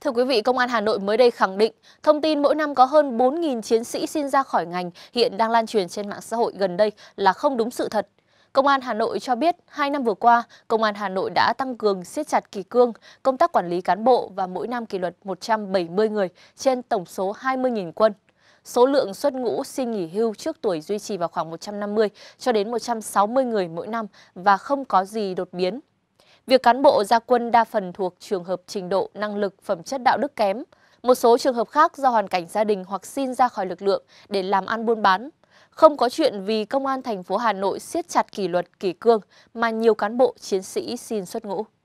Thưa quý vị, Công an Hà Nội mới đây khẳng định thông tin mỗi năm có hơn 4.000 chiến sĩ xin ra khỏi ngành hiện đang lan truyền trên mạng xã hội gần đây là không đúng sự thật. Công an Hà Nội cho biết, hai năm vừa qua, Công an Hà Nội đã tăng cường siết chặt kỳ cương, công tác quản lý cán bộ và mỗi năm kỷ luật 170 người trên tổng số 20.000 quân. Số lượng xuất ngũ xin nghỉ hưu trước tuổi duy trì vào khoảng 150 cho đến 160 người mỗi năm và không có gì đột biến. Việc cán bộ ra quân đa phần thuộc trường hợp trình độ, năng lực, phẩm chất đạo đức kém. Một số trường hợp khác do hoàn cảnh gia đình hoặc xin ra khỏi lực lượng để làm ăn buôn bán. Không có chuyện vì công an thành phố Hà Nội siết chặt kỷ luật kỷ cương mà nhiều cán bộ chiến sĩ xin xuất ngũ.